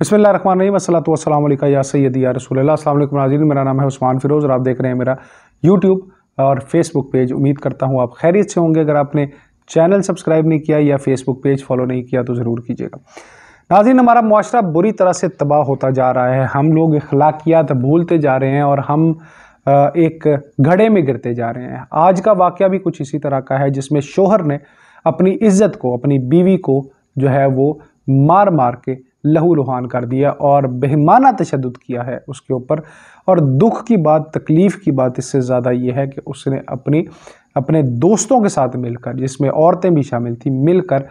बसमिल रही वसलम या सैदी या रसूल अल्लाम नाजीन मेरा नाम है उस्मान फिरोज़ और आप देख रहे हैं मेरा यूट्यूब और फेसबुक पेज उम्मीद करता हूँ आप खैरियत से होंगे अगर आपने चैनल सब्सक्राइब नहीं किया या फेसबुक पेज फॉलो नहीं किया तो ज़रूर कीजिएगा नाजीन हमारा मुआरा बुरी तरह से तबाह होता जा रहा है हम लोग अखलाकियात भूलते जा रहे हैं और हम एक घड़े में गिरते जा रहे हैं आज का वाक़ भी कुछ इसी तरह का है जिसमें शोहर ने अपनी इज़्ज़त को अपनी बीवी को जो है वो मार मार के लहू लुहान कर दिया और बेहमाना तशद किया है उसके ऊपर और दुख की बात तकलीफ़ की बात इससे ज़्यादा ये है कि उसने अपनी अपने दोस्तों के साथ मिलकर जिसमें औरतें भी शामिल थी मिलकर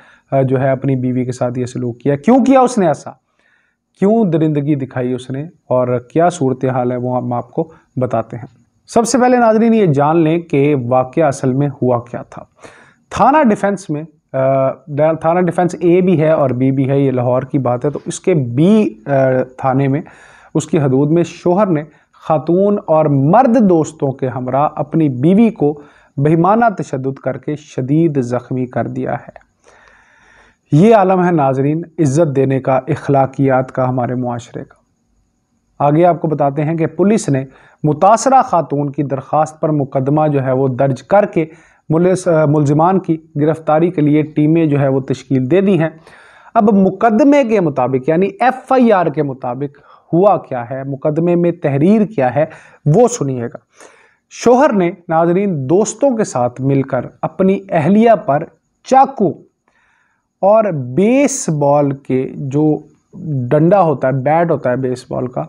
जो है अपनी बीवी के साथ ये सलूक किया क्यों किया उसने ऐसा क्यों दरिंदगी दिखाई उसने और क्या सूरत हाल है वो हम आपको बताते हैं सबसे पहले नाजरीन ये जान लें कि वाक़ असल में हुआ क्या था थाना डिफेंस में थाना डिफेंस ए भी है और बी भी है ये लाहौर की बात है तो इसके बी थाने में उसकी हदूद में शोहर ने खातून और मर्द दोस्तों के हमरा अपनी बीवी को बेहमाना तशद करके शदीद ज़ख्मी कर दिया है ये आलम है नाजरीन इज़्ज़त देने का अखलाकियात का हमारे माशरे का आगे आपको बताते हैं कि पुलिस ने मुतासरा खातून की दरख्वास्त पर मुकदमा जो है वो दर्ज करके मुलजमान की गिरफ़्तारी के लिए टीमें जो है वो तश्कील दे दी हैं अब मुकदमे के मुताबिक यानी एफ़ आई आर के मुताबिक हुआ क्या है मुकदमे में तहरीर क्या है वो सुनिएगा शोहर ने नाजरीन दोस्तों के साथ मिलकर अपनी अहलिया पर चाकू और बेसबॉल के जो डंडा होता है बैट होता है बेसबॉल का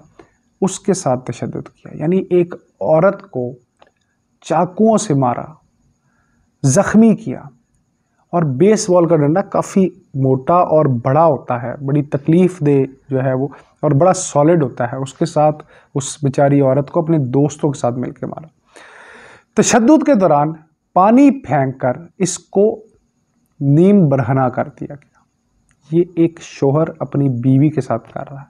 उसके साथ तशद किया यानी एक औरत को चाकुओं से मारा ज़ख्मी किया और बेसबॉल का डंडा काफ़ी मोटा और बड़ा होता है बड़ी तकलीफ़ दे जो है वो और बड़ा सॉलिड होता है उसके साथ उस बेचारी औरत को अपने दोस्तों के साथ मिलकर मारा तशद के दौरान पानी फेंक कर इसको नीम बरहना कर दिया गया ये एक शोहर अपनी बीवी के साथ कर रहा है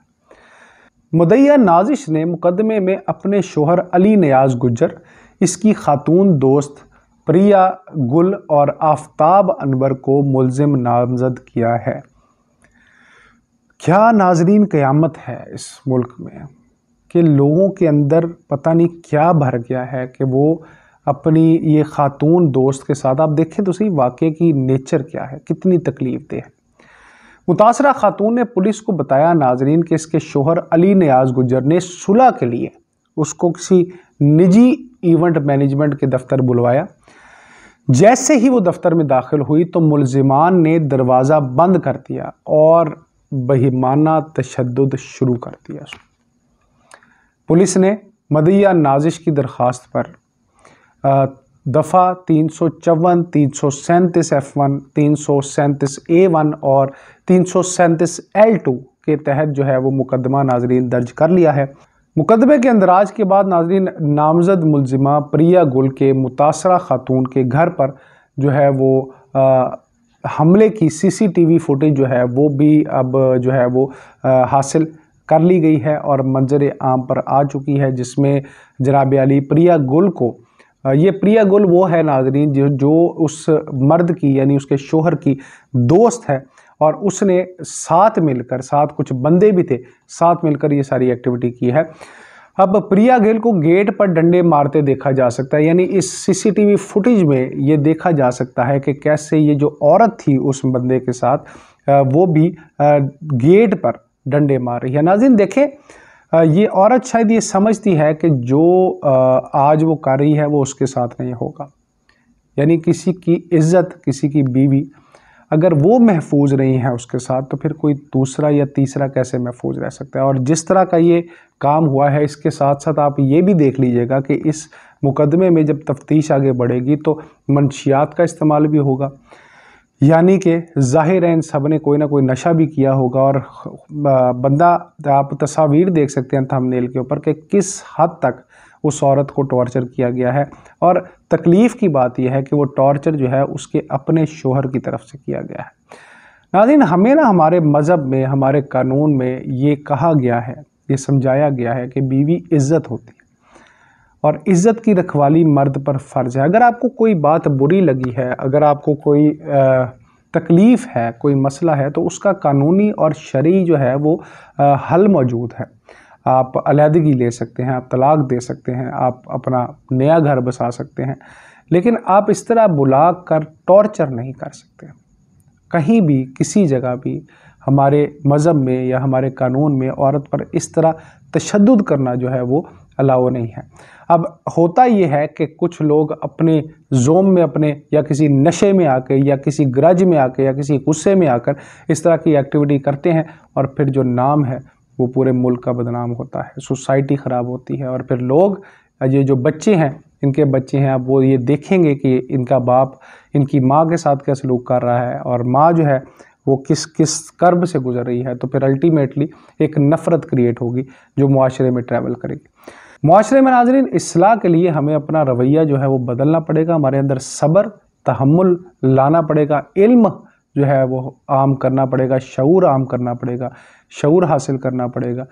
मुदैया नाजिश ने मुकदमे में अपने शोहर अली नयाज गुजर इसकी खातून दोस्त प्रिया गुल और आफ्ताब अनवर को मुलजिम नामजद किया है क्या नाजरीन क़यामत है इस मुल्क में कि लोगों के अंदर पता नहीं क्या भर गया है कि वो अपनी ये ख़ातून दोस्त के साथ आप देखें तो सही वाक़े की नेचर क्या है कितनी तकलीफ दे है मुतासरा खातून ने पुलिस को बताया नाजरीन कि इसके शोहर अली नयाज गुजर ने सुलह के लिए उसको किसी निजी इवेंट मैनेजमेंट के दफ्तर बुलवाया जैसे ही वो दफ्तर में दाखिल हुई तो मुलजिमान ने दरवाज़ा बंद कर दिया और बहिमाना तशद शुरू कर दिया पुलिस ने मदिया नाजिश की दरख्वास्त पर दफ़ा तीन सौ चौवन तीन सौ सैंतीस एफ़ वन तीन सौ सैंतीस ए वन और तीन सौ सैंतीस एल टू के तहत जो है वो मुकदमा नाजरीन दर्ज कर लिया है मुकदमे के अंदराज के बाद नाजरीन नामजद मुलजिमा प्रिया गुल के मुतासर ख़ातून के घर पर जो है वो आ, हमले की सीसीटीवी फुटेज जो है वो भी अब जो है वो आ, हासिल कर ली गई है और मंजर आम पर आ चुकी है जिसमें जनाब अली प्रिया गुल को ये प्रिया गुल वो है नाजरीन जो जो उस मर्द की यानी उसके शोहर की दोस्त है और उसने साथ मिलकर साथ कुछ बंदे भी थे साथ मिलकर ये सारी एक्टिविटी की है अब प्रिया गेल को गेट पर डंडे मारते देखा जा सकता है यानी इस सीसीटीवी फुटेज में ये देखा जा सकता है कि कैसे ये जो औरत थी उस बंदे के साथ वो भी गेट पर डंडे मार रही है नाजिन देखें ये औरत शायद ये समझती है कि जो आज वो कर रही है वो उसके साथ नहीं होगा यानी किसी की इज्जत किसी की बीवी अगर वो महफूज रही हैं उसके साथ तो फिर कोई दूसरा या तीसरा कैसे महफूज रह सकता है और जिस तरह का ये काम हुआ है इसके साथ साथ आप ये भी देख लीजिएगा कि इस मुकदमे में जब तफ्तीश आगे बढ़ेगी तो मनशियात का इस्तेमाल भी होगा यानी कि ज़ाहिर है इन सब ने कोई ना कोई नशा भी किया होगा और बंदा आप तस्वीर देख सकते हैं थंबनेल के ऊपर कि किस हद तक उस औरत को टॉर्चर किया गया है और तकलीफ़ की बात यह है कि वो टॉर्चर जो है उसके अपने शोहर की तरफ से किया गया है नाजिन हमें ना हमारे मज़हब में हमारे कानून में ये कहा गया है ये समझाया गया है कि बीवी इज़्ज़त होती है और इज़्ज़त की रखवाली मर्द पर फ़र्ज है अगर आपको कोई बात बुरी लगी है अगर आपको कोई तकलीफ़ है कोई मसला है तो उसका कानूनी और शरी जो है वो हल मौजूद है आप अलीहदगी ले सकते हैं आप तलाक दे सकते हैं आप अपना नया घर बसा सकते हैं लेकिन आप इस तरह बुला कर टॉर्चर नहीं कर सकते कहीं भी किसी जगह भी हमारे मज़हब में या हमारे कानून में औरत पर इस तरह तशद करना जो है वो अलाव नहीं है अब होता ये है कि कुछ लोग अपने जोम में अपने या किसी नशे में आके या किसी ग्रज में आके या किसी गुस्से में आकर इस तरह की एक्टिविटी करते हैं और फिर जो नाम है वो पूरे मुल्क का बदनाम होता है सोसाइटी ख़राब होती है और फिर लोग ये जो बच्चे हैं इनके बच्चे हैं अब वो ये देखेंगे कि इनका बाप इनकी माँ के साथ क्या सलूक कर रहा है और माँ जो है वो किस किस कर्ब से गुजर रही है तो फिर अल्टीमेटली एक नफ़रत क्रिएट होगी जो माशरे में ट्रैवल करेगी माशरे में नाजरीन असलाह के लिए हमें अपना रवैया जो है वो बदलना पड़ेगा हमारे अंदर सब्र तहमुल लाना पड़ेगा इल्म जो है वो आम करना पड़ेगा शूर आम करना पड़ेगा शूर हासिल करना पड़ेगा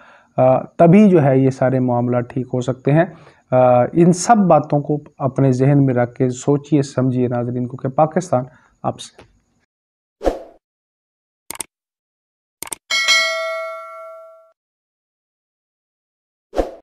तभी जो है ये सारे मामला ठीक हो सकते हैं इन सब बातों को अपने जहन में रख के सोचिए समझिए नाजरीन को कि पाकिस्तान आपसे